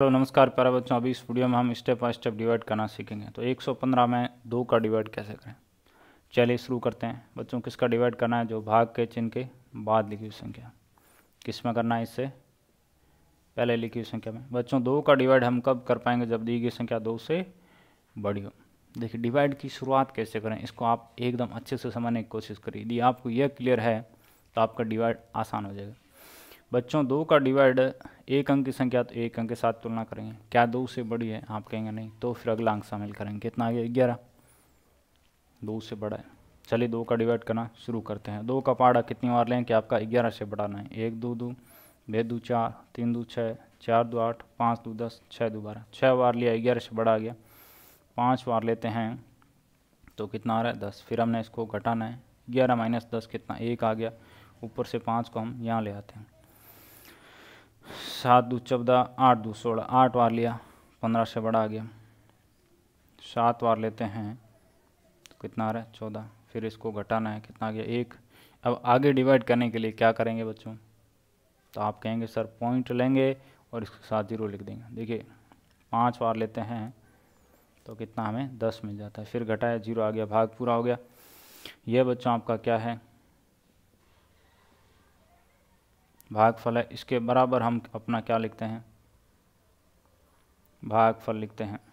hello तो नमस्कार प्यारा बच्चों अभी इस वीडियो में हम स्टेप बाय स्टेप डिवाइड करना सीखेंगे तो 115 में दो का डिवाइड कैसे करें चलिए शुरू करते हैं बच्चों किसका डिवाइड करना है जो भाग के चिन्ह के बाद लिखी हुई संख्या किस में करना है इससे पहले लिखी हुई संख्या में बच्चों दो का डिवाइड हम कब कर पाएंगे जब दी गई संख्या दो से बड़ी हो देखिए डिवाइड की शुरुआत कैसे करें इसको आप एकदम अच्छे से समझने की कोशिश करिए यदि आपको यह क्लियर है तो आपका डिवाइड आसान हो जाएगा बच्चों दो का डिवाइड एक अंक की संख्या तो एक अंक के साथ तुलना करेंगे क्या दो से बड़ी है आप कहेंगे नहीं तो फिर अगला अंक शामिल करेंगे कितना आ गया ग्यारह दो से बड़ा है चलिए दो का डिवाइड करना शुरू करते हैं दो का पहाड़ा कितनी बार लें कि आपका ग्यारह से बढ़ाना है एक दो दो बे दो चार तीन दो छः चार दो आठ पाँच दो दस छः दो बारह छः बार लिया ग्यारह से बढ़ा गया पाँच बार लेते हैं तो कितना आ रहा है दस फिर हमने इसको घटाना है ग्यारह माइनस दस कितना एक आ गया ऊपर से पाँच को हम यहाँ ले आते हैं सात दो चौदह आठ दो सोलह आठ बार लिया पंद्रह से बड़ा आ गया सात बार लेते हैं तो कितना आ रहा है चौदह फिर इसको घटाना है कितना आ गया एक अब आगे डिवाइड करने के लिए क्या करेंगे बच्चों तो आप कहेंगे सर पॉइंट लेंगे और इसके साथ जीरो लिख देंगे देखिए पाँच बार लेते हैं तो कितना हमें दस मिल जाता है फिर घटाया जीरो आ गया भाग पूरा हो गया यह बच्चों आपका क्या है भागफल है इसके बराबर हम अपना क्या लिखते हैं भागफल लिखते हैं